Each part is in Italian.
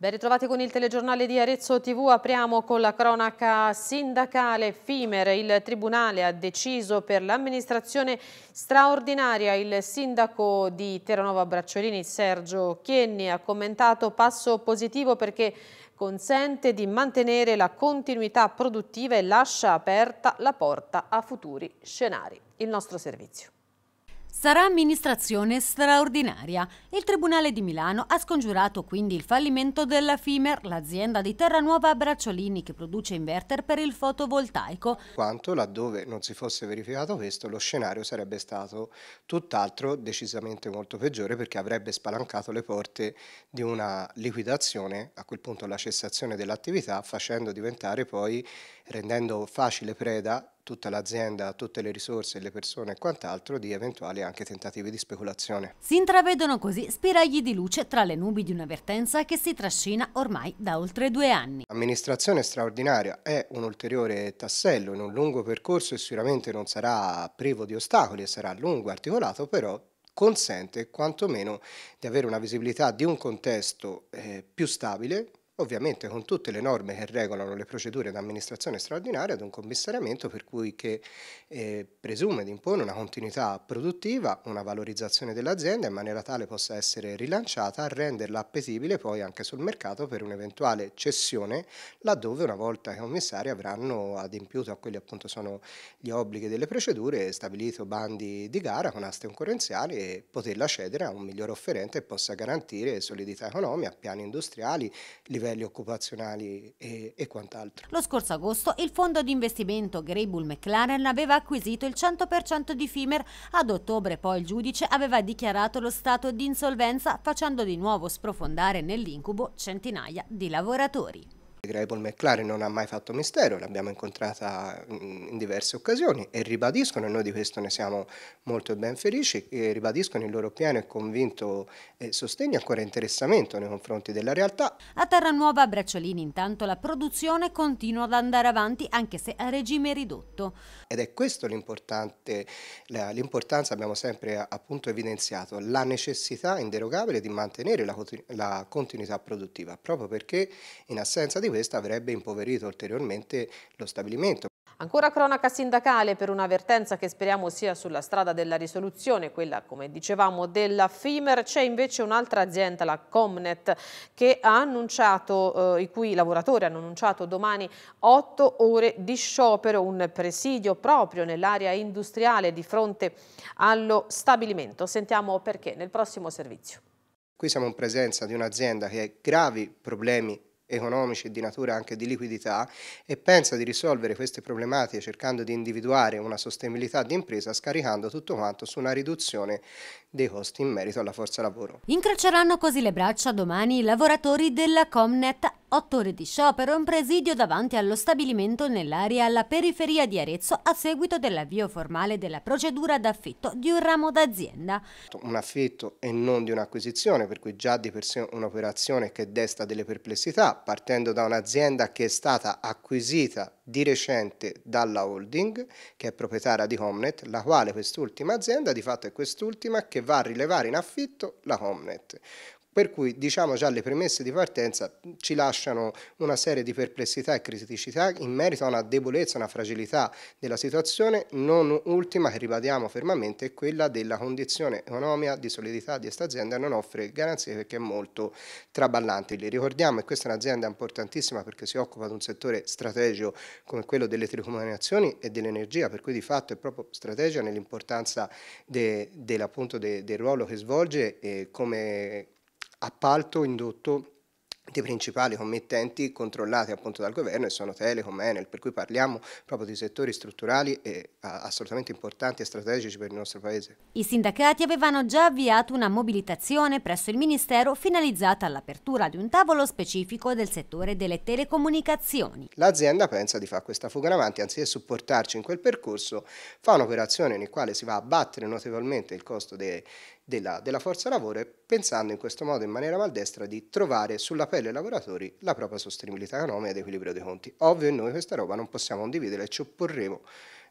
Ben ritrovati con il telegiornale di Arezzo TV, apriamo con la cronaca sindacale FIMER. Il Tribunale ha deciso per l'amministrazione straordinaria. Il sindaco di Terranova Bracciolini, Sergio Chienni, ha commentato passo positivo perché consente di mantenere la continuità produttiva e lascia aperta la porta a futuri scenari. Il nostro servizio. Sarà amministrazione straordinaria. Il Tribunale di Milano ha scongiurato quindi il fallimento della Fimer, l'azienda di Terranuova a Bracciolini che produce inverter per il fotovoltaico. Quanto laddove non si fosse verificato questo, lo scenario sarebbe stato tutt'altro, decisamente molto peggiore, perché avrebbe spalancato le porte di una liquidazione, a quel punto la cessazione dell'attività, facendo diventare poi, rendendo facile preda tutta l'azienda, tutte le risorse, le persone e quant'altro di eventuali anche tentativi di speculazione. Si intravedono così spiragli di luce tra le nubi di una vertenza che si trascina ormai da oltre due anni. L'amministrazione straordinaria è un ulteriore tassello in un lungo percorso e sicuramente non sarà privo di ostacoli e sarà lungo, articolato, però consente quantomeno di avere una visibilità di un contesto eh, più stabile, ovviamente con tutte le norme che regolano le procedure di amministrazione straordinaria ad un commissariamento per cui che eh, presume di impone una continuità produttiva, una valorizzazione dell'azienda in maniera tale possa essere rilanciata, renderla appetibile poi anche sul mercato per un'eventuale cessione laddove una volta che i commissari avranno adempiuto a quelli appunto sono gli obblighi delle procedure, stabilito bandi di gara con aste concorrenziali e poterla cedere a un miglior offerente che possa garantire solidità economica, piani industriali, livello livelli occupazionali e, e quant'altro. Lo scorso agosto il fondo di investimento Greybull McLaren aveva acquisito il 100% di FIMER, ad ottobre poi il giudice aveva dichiarato lo stato di insolvenza facendo di nuovo sprofondare nell'incubo centinaia di lavoratori pratica Paul McLaren non ha mai fatto mistero, l'abbiamo incontrata in diverse occasioni e ribadiscono, e noi di questo ne siamo molto ben felici, ribadiscono il loro pieno e convinto sostegno e ancora interessamento nei confronti della realtà. A Terranuova Bracciolini intanto la produzione continua ad andare avanti anche se a regime ridotto. Ed è questo l'importante, l'importanza abbiamo sempre appunto evidenziato, la necessità inderogabile di mantenere la continuità produttiva, proprio perché in assenza di questo questo avrebbe impoverito ulteriormente lo stabilimento. Ancora cronaca sindacale per un'avvertenza che speriamo sia sulla strada della risoluzione, quella come dicevamo della FIMER, c'è invece un'altra azienda, la Comnet, che ha annunciato, eh, i cui lavoratori hanno annunciato domani 8 ore di sciopero, un presidio proprio nell'area industriale di fronte allo stabilimento. Sentiamo perché nel prossimo servizio. Qui siamo in presenza di un'azienda che ha gravi problemi economici e di natura anche di liquidità e pensa di risolvere queste problematiche cercando di individuare una sostenibilità di impresa scaricando tutto quanto su una riduzione dei costi in merito alla forza lavoro. Incroceranno così le braccia domani i lavoratori della Comnet Otto ore di sciopero e un presidio davanti allo stabilimento nell'area alla periferia di Arezzo a seguito dell'avvio formale della procedura d'affitto di un ramo d'azienda. Un affitto e non di un'acquisizione, per cui già di per sé un'operazione che desta delle perplessità, partendo da un'azienda che è stata acquisita di recente dalla holding, che è proprietaria di Homnet, la quale quest'ultima azienda di fatto è quest'ultima che va a rilevare in affitto la Homnet. Per cui diciamo già le premesse di partenza ci lasciano una serie di perplessità e criticità in merito a una debolezza, una fragilità della situazione, non ultima che ribadiamo fermamente è quella della condizione economica di solidità di questa azienda non offre garanzie perché è molto traballante. Le ricordiamo che questa è un'azienda importantissima perché si occupa di un settore strategico come quello delle telecomunicazioni e dell'energia, per cui di fatto è proprio strategica nell'importanza de, de, del ruolo che svolge e come appalto indotto dei principali committenti controllati appunto dal governo e sono Telecom, Enel, per cui parliamo proprio di settori strutturali e assolutamente importanti e strategici per il nostro paese. I sindacati avevano già avviato una mobilitazione presso il Ministero finalizzata all'apertura di un tavolo specifico del settore delle telecomunicazioni. L'azienda pensa di fare questa fuga in avanti, anziché supportarci in quel percorso, fa un'operazione nel quale si va a battere notevolmente il costo dei della, della forza lavoro e pensando in questo modo in maniera maldestra di trovare sulla pelle dei lavoratori la propria sostenibilità economica ed equilibrio dei conti. Ovvio noi questa roba non possiamo condividere e ci opporremo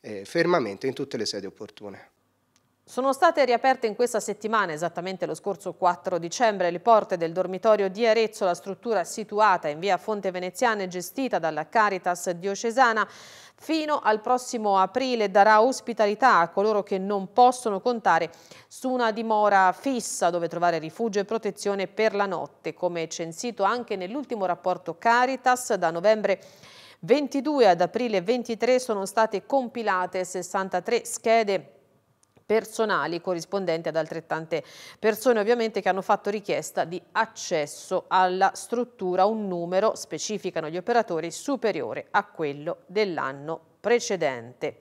eh, fermamente in tutte le sedi opportune. Sono state riaperte in questa settimana, esattamente lo scorso 4 dicembre, le porte del dormitorio di Arezzo, la struttura situata in via Fonte Veneziana e gestita dalla Caritas diocesana, fino al prossimo aprile darà ospitalità a coloro che non possono contare su una dimora fissa dove trovare rifugio e protezione per la notte, come censito anche nell'ultimo rapporto Caritas da novembre 22 ad aprile 23 sono state compilate 63 schede personali corrispondenti ad altrettante persone ovviamente che hanno fatto richiesta di accesso alla struttura un numero, specificano gli operatori, superiore a quello dell'anno precedente.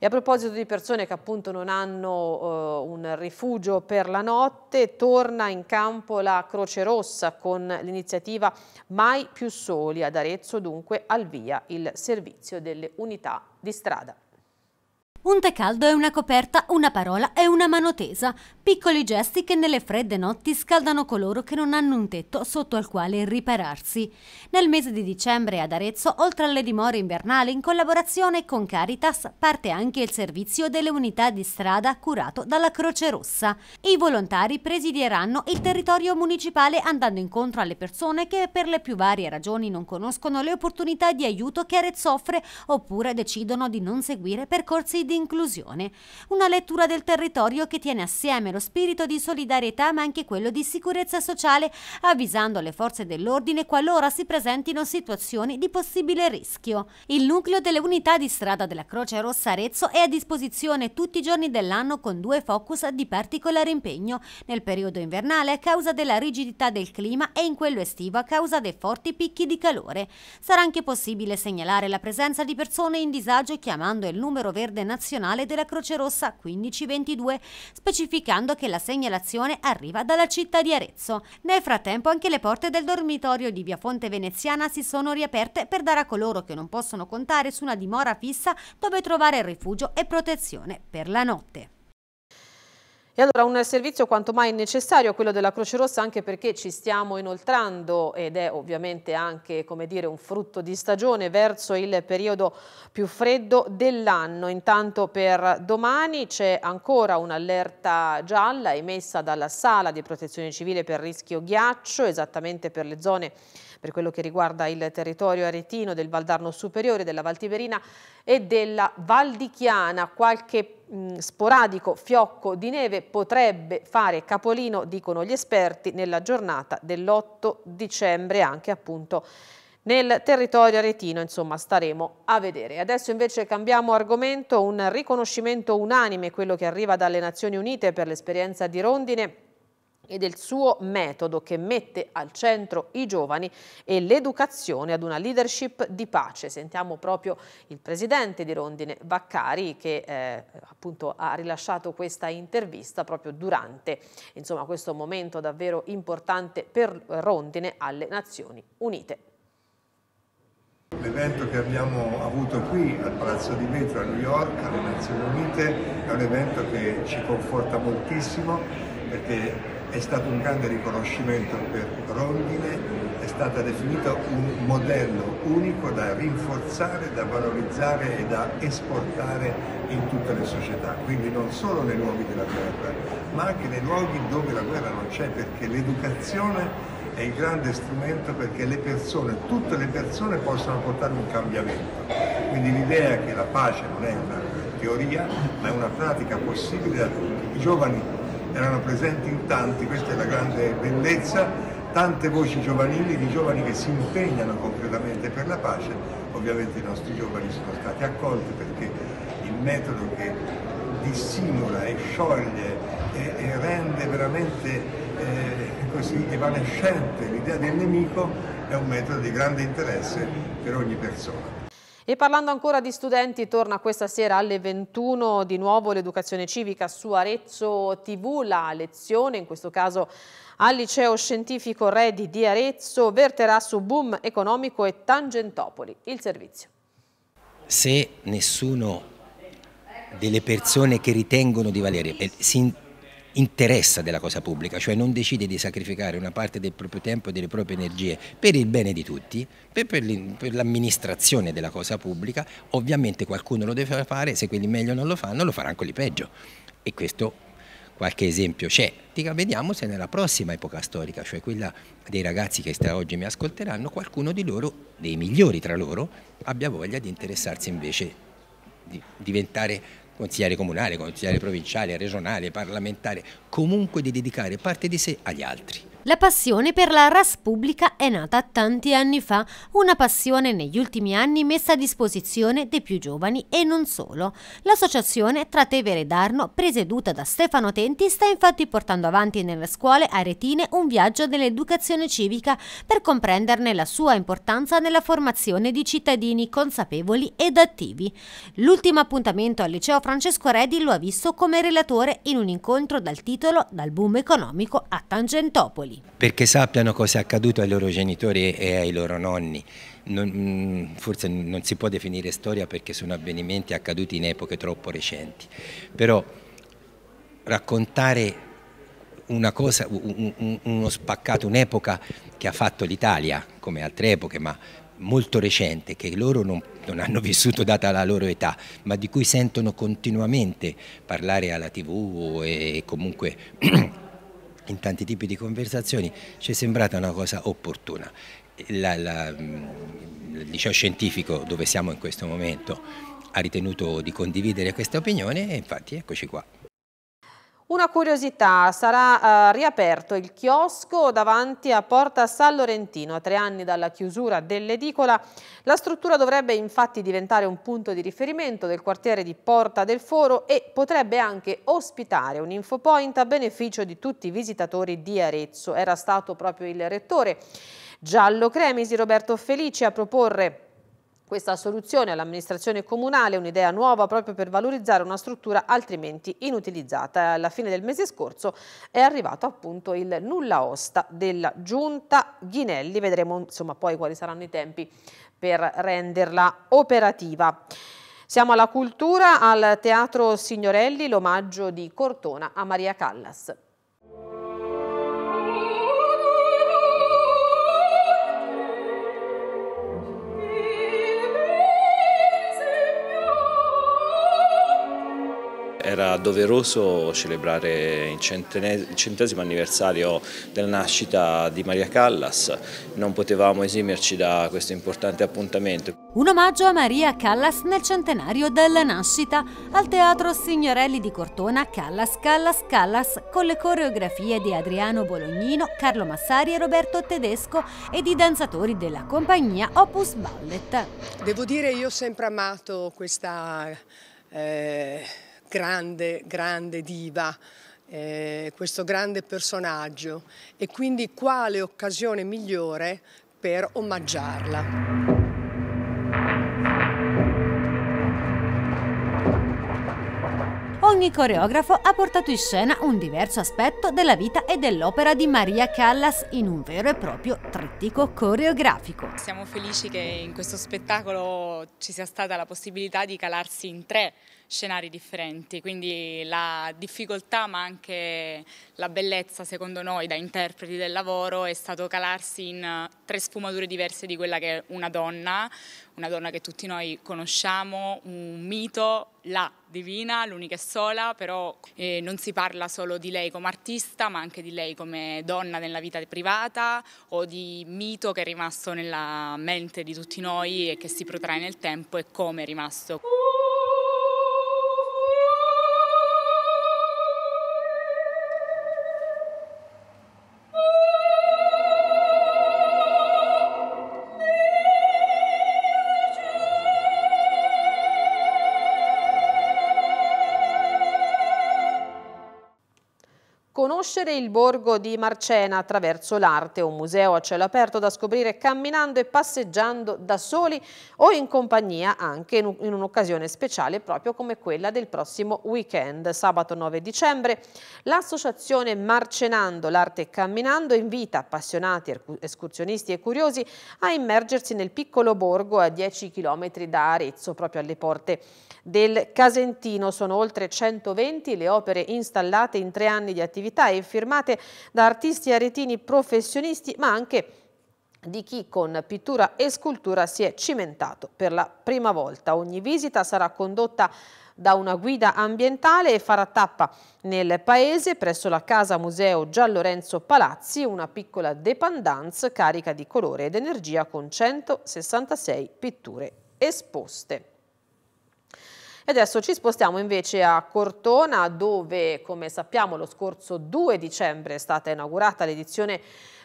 E a proposito di persone che appunto non hanno eh, un rifugio per la notte, torna in campo la Croce Rossa con l'iniziativa Mai più soli ad Arezzo, dunque al via il servizio delle unità di strada. Un tè caldo è una coperta, una parola è una mano tesa, piccoli gesti che nelle fredde notti scaldano coloro che non hanno un tetto sotto al quale ripararsi. Nel mese di dicembre ad Arezzo, oltre alle dimore invernali, in collaborazione con Caritas, parte anche il servizio delle unità di strada curato dalla Croce Rossa. I volontari presidieranno il territorio municipale andando incontro alle persone che per le più varie ragioni non conoscono le opportunità di aiuto che Arezzo offre oppure decidono di non seguire percorsi di di inclusione, una lettura del territorio che tiene assieme lo spirito di solidarietà ma anche quello di sicurezza sociale, avvisando le forze dell'ordine qualora si presentino situazioni di possibile rischio. Il nucleo delle unità di strada della Croce Rossa Arezzo è a disposizione tutti i giorni dell'anno con due focus di particolare impegno, nel periodo invernale a causa della rigidità del clima e in quello estivo a causa dei forti picchi di calore. Sarà anche possibile segnalare la presenza di persone in disagio chiamando il numero verde nazionale nazionale della Croce Rossa 1522, specificando che la segnalazione arriva dalla città di Arezzo. Nel frattempo anche le porte del dormitorio di Via Fonte Veneziana si sono riaperte per dare a coloro che non possono contare su una dimora fissa dove trovare rifugio e protezione per la notte. E allora un servizio quanto mai necessario, quello della Croce Rossa, anche perché ci stiamo inoltrando ed è ovviamente anche come dire, un frutto di stagione verso il periodo più freddo dell'anno. Intanto per domani c'è ancora un'allerta gialla emessa dalla Sala di Protezione Civile per rischio ghiaccio, esattamente per le zone per quello che riguarda il territorio aretino del Valdarno Superiore, della Valtiverina e della Valdichiana. Qualche mh, mm, sporadico fiocco di neve potrebbe fare capolino, dicono gli esperti, nella giornata dell'8 dicembre anche appunto nel territorio aretino, insomma staremo a vedere. Adesso invece cambiamo argomento, un riconoscimento unanime, quello che arriva dalle Nazioni Unite per l'esperienza di rondine e del suo metodo che mette al centro i giovani e l'educazione ad una leadership di pace. Sentiamo proprio il presidente di Rondine Vaccari che eh, appunto ha rilasciato questa intervista proprio durante insomma, questo momento davvero importante per Rondine alle Nazioni Unite. L'evento che abbiamo avuto qui al Palazzo di Metro a New York, alle Nazioni Unite, è un evento che ci conforta moltissimo perché è stato un grande riconoscimento per Rondine, è stata definita un modello unico da rinforzare, da valorizzare e da esportare in tutte le società, quindi non solo nei luoghi della guerra, ma anche nei luoghi dove la guerra non c'è, perché l'educazione è il grande strumento perché le persone, tutte le persone possano portare un cambiamento. Quindi l'idea che la pace non è una teoria, ma è una pratica possibile da tutti. I giovani erano presenti in tanti, questa è la grande bellezza, tante voci giovanili di giovani che si impegnano concretamente per la pace, ovviamente i nostri giovani sono stati accolti perché il metodo che dissimula e scioglie e, e rende veramente eh, così evanescente l'idea del nemico è un metodo di grande interesse per ogni persona. E parlando ancora di studenti, torna questa sera alle 21 di nuovo l'educazione civica su Arezzo TV, la lezione, in questo caso al liceo scientifico Redi di Arezzo, verterà su boom economico e Tangentopoli. Il servizio. Se nessuno delle persone che ritengono di valere eh, si interessa della cosa pubblica, cioè non decide di sacrificare una parte del proprio tempo e delle proprie energie per il bene di tutti, per, l'amministrazione della cosa pubblica, ovviamente qualcuno lo deve fare, se quelli meglio non lo fanno lo faranno quelli peggio e questo qualche esempio c'è. Vediamo se nella prossima epoca storica, cioè quella dei ragazzi che oggi mi ascolteranno, qualcuno di loro, dei migliori tra loro, abbia voglia di interessarsi invece di diventare consigliere comunale, consigliere provinciale, regionale, parlamentare, comunque di dedicare parte di sé agli altri. La passione per la RAS pubblica è nata tanti anni fa, una passione negli ultimi anni messa a disposizione dei più giovani e non solo. L'associazione Tratevere e Darno, presieduta da Stefano Tenti, sta infatti portando avanti nelle scuole aretine un viaggio dell'educazione civica per comprenderne la sua importanza nella formazione di cittadini consapevoli ed attivi. L'ultimo appuntamento al liceo Francesco Redi lo ha visto come relatore in un incontro dal titolo Dal boom economico a Tangentopoli lì. Perché sappiano cosa è accaduto ai loro genitori e ai loro nonni. Non, mm, forse non si può definire storia perché sono avvenimenti accaduti in epoche troppo recenti, però raccontare cosa, uno spaccato, un'epoca che ha fatto l'Italia, come altre epoche, ma molto recente, che loro non, non, hanno vissuto data la loro età, ma di cui sentono continuamente parlare alla tv e comunque in tanti tipi di conversazioni, ci è sembrata una cosa opportuna. La, la, mm, il liceo scientifico dove siamo in questo momento ha ritenuto di condividere questa opinione e infatti eccoci qua. Una curiosità, sarà uh, riaperto il chiosco davanti a Porta San Lorentino. A tre anni dalla chiusura dell'edicola, la struttura dovrebbe infatti diventare un punto di riferimento del quartiere di Porta del Foro e potrebbe anche ospitare un infopoint a beneficio di tutti i visitatori di Arezzo. Era stato proprio il rettore Giallo Cremisi Roberto Felici a proporre questa soluzione all'amministrazione comunale è un'idea nuova proprio per valorizzare una struttura altrimenti inutilizzata. Alla fine del mese scorso è arrivato appunto il nulla osta della giunta Ghinelli. Vedremo insomma poi quali saranno i tempi per renderla operativa. Siamo alla cultura, al Teatro Signorelli, l'omaggio di Cortona a Maria Callas. era doveroso celebrare il centesimo anniversario della nascita di Maria Callas, non potevamo esimerci da questo importante appuntamento. Un omaggio a Maria Callas nel centenario della nascita al Teatro Signorelli di Cortona Callas Callas Callas con le coreografie di Adriano Bolognino, Carlo Massari e Roberto Tedesco e di danzatori della compagnia Opus Ballet. Devo dire io ho sempre amato questa... Eh grande, grande diva. Eh, questo grande personaggio e quindi quale occasione migliore per omaggiarla. Ogni coreografo ha portato in scena un diverso aspetto della vita e dell'opera di Maria Callas in un vero e proprio trittico coreografico. Siamo felici che in questo spettacolo ci sia stata la possibilità di calarsi in tre scenari differenti, quindi la difficoltà ma anche la bellezza secondo noi da interpreti del lavoro è stato calarsi in tre sfumature diverse di quella che è una donna, una donna che tutti noi conosciamo, un mito, la divina, l'unica e sola, però eh, non si parla solo di lei come artista, ma anche di lei come donna nella vita privata o di mito che è rimasto nella mente di tutti noi e che si protrae nel tempo e come è rimasto. conoscere il borgo di Marcena attraverso l'arte, un museo a cielo aperto da scoprire camminando e passeggiando da soli o in compagnia anche in un'occasione speciale proprio come quella del prossimo weekend. Sabato 9 dicembre l'associazione Marcenando l'arte camminando invita appassionati, escursionisti e curiosi a immergersi nel piccolo borgo a 10 km da Arezzo proprio alle porte del Casentino. Sono oltre 120 le opere installate in tre anni di attività e firmate da artisti aretini professionisti ma anche di chi con pittura e scultura si è cimentato per la prima volta. Ogni visita sarà condotta da una guida ambientale e farà tappa nel paese presso la Casa Museo Gian Lorenzo Palazzi, una piccola dépendance carica di colore ed energia con 166 pitture esposte. E adesso ci spostiamo invece a Cortona dove, come sappiamo, lo scorso 2 dicembre è stata inaugurata l'edizione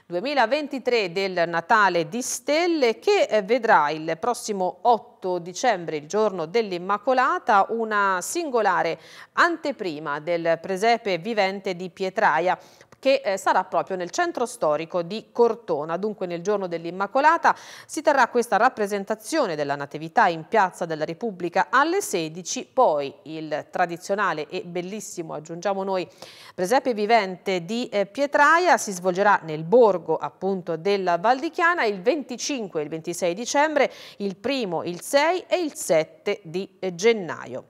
2023 del Natale di Stelle che eh, vedrà il prossimo 8 dicembre, il giorno dell'Immacolata, una singolare anteprima del presepe vivente di Pietraia, che eh, sarà proprio nel centro storico di Cortona. Dunque nel giorno dell'Immacolata si terrà questa rappresentazione della Natività in Piazza della Repubblica alle 16, poi il tradizionale e bellissimo, aggiungiamo noi, presepe vivente di eh, Pietraia si svolgerà nel borgo appunto della Valdichiana il 25 e il 26 dicembre, il primo, il 6 e il 7 di eh, gennaio.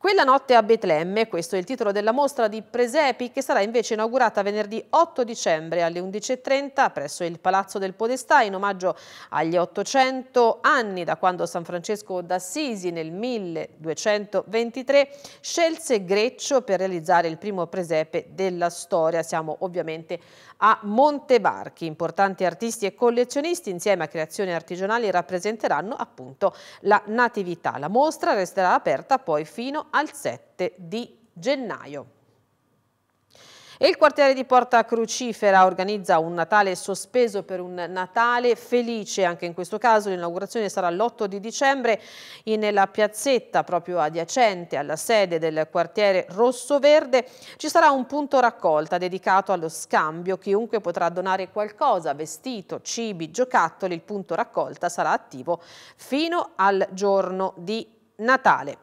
Quella notte a Betlemme, questo è il titolo della mostra di Presepi, che sarà invece inaugurata venerdì 8 dicembre alle 11.30 presso il Palazzo del Podestà in omaggio agli 800 anni da quando San Francesco d'Assisi nel 1223 scelse Greccio per realizzare il primo presepe della storia. Siamo ovviamente a Montebarchi. Importanti artisti e collezionisti insieme a creazioni artigianali rappresenteranno appunto la natività. La mostra resterà aperta poi fino al 7 di gennaio. E il quartiere di Porta Crucifera organizza un Natale sospeso per un Natale felice, anche in questo caso l'inaugurazione sarà l'8 di dicembre nella piazzetta proprio adiacente alla sede del quartiere Rosso Verde ci sarà un punto raccolta dedicato allo scambio, chiunque potrà donare qualcosa, vestito, cibi, giocattoli, il punto raccolta sarà attivo fino al giorno di Natale.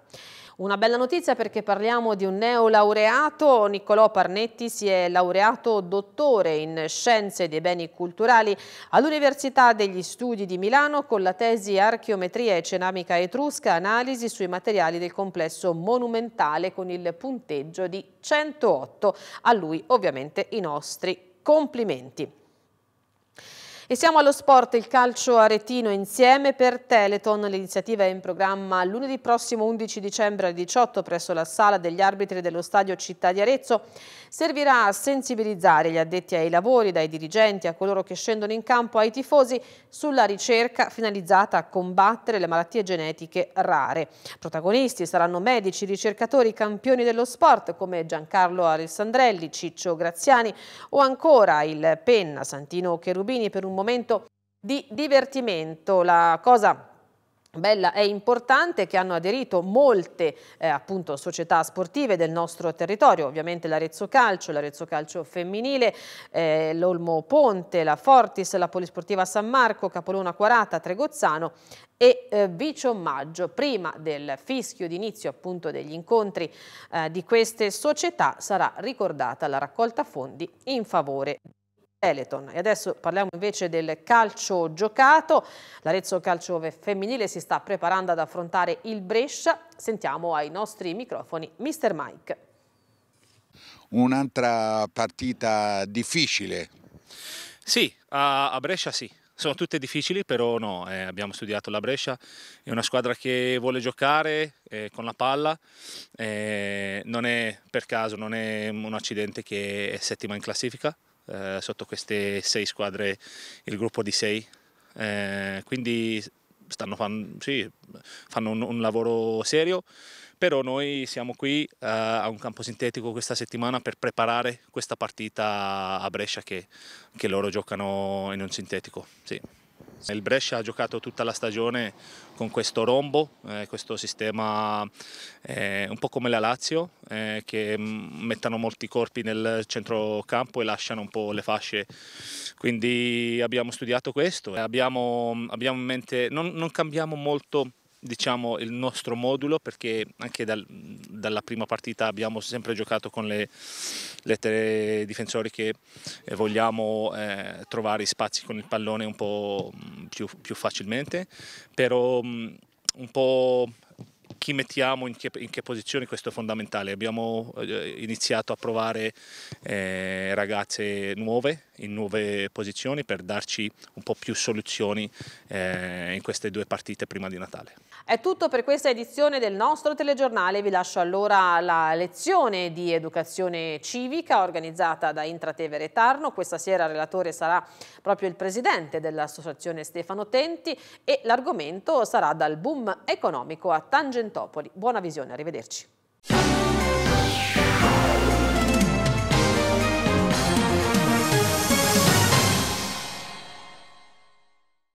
Una bella notizia perché parliamo di un neolaureato, Niccolò Parnetti si è laureato dottore in scienze dei beni culturali all'Università degli Studi di Milano con la tesi Archeometria e Cenamica Etrusca, analisi sui materiali del complesso monumentale con il punteggio di 108. A lui ovviamente i nostri complimenti. E siamo allo sport, il calcio aretino insieme per Teleton. L'iniziativa è in programma lunedì prossimo 11 dicembre alle 18 presso la sala degli arbitri dello stadio Città di Arezzo. Servirà a sensibilizzare gli addetti ai lavori, dai dirigenti a coloro che scendono in campo, ai tifosi, sulla ricerca finalizzata a combattere le malattie genetiche rare. Protagonisti saranno medici, ricercatori, campioni dello sport come Giancarlo Alessandrelli, Ciccio Graziani o ancora il Penna Santino Cherubini per un momento di divertimento. La cosa bella e importante che hanno aderito molte eh, appunto, società sportive del nostro territorio, ovviamente l'Arezzo Calcio, l'Arezzo Calcio Femminile, eh, l'Olmo Ponte, la Fortis, la Polisportiva San Marco, Capolona Quarata, Tregozzano e eh, Vicio Maggio. Prima del fischio d'inizio appunto degli incontri eh, di queste società sarà ricordata la raccolta fondi in favore di Teleton. E adesso parliamo invece del calcio giocato. L'Arezzo Calcio Femminile si sta preparando ad affrontare il Brescia. Sentiamo ai nostri microfoni Mr. Mike. Un'altra partita difficile. Sì, a Brescia sì. Sono tutte difficili, però no, eh, abbiamo studiato la Brescia, è una squadra che vuole giocare eh, con la palla, eh, non è per caso, non è un accidente che è settima in classifica, eh, sotto queste sei squadre il gruppo di sei. Eh, quindi stanno fan, sì, fanno un, un, lavoro serio, però noi siamo qui eh, a un campo sintetico questa settimana per preparare questa partita a Brescia che, che loro giocano in un sintetico. Sì. Il Brescia ha giocato tutta la stagione con questo rombo, eh, questo sistema eh, un po' come la Lazio, eh, che mm, mettono molti corpi nel centrocampo e lasciano un po' le fasce. Quindi abbiamo studiato questo, abbiamo, abbiamo in mente, non, non cambiamo molto diciamo, il nostro modulo perché anche dal, dalla prima partita abbiamo sempre giocato con le, le tre difensori che eh, vogliamo eh, trovare spazi con il pallone un po' mm, più, più facilmente, però um, un po' chi mettiamo in che, in che, posizione questo è fondamentale abbiamo eh, iniziato a provare eh, ragazze nuove in nuove posizioni per darci un po' più soluzioni eh, in queste due partite prima di Natale. È tutto per questa edizione del nostro telegiornale, vi lascio allora la lezione di educazione civica organizzata da Intratevere Tarno, questa sera il relatore sarà proprio il presidente dell'associazione Stefano Tenti e l'argomento sarà dal boom economico a Tangentopoli. Buona visione, arrivederci.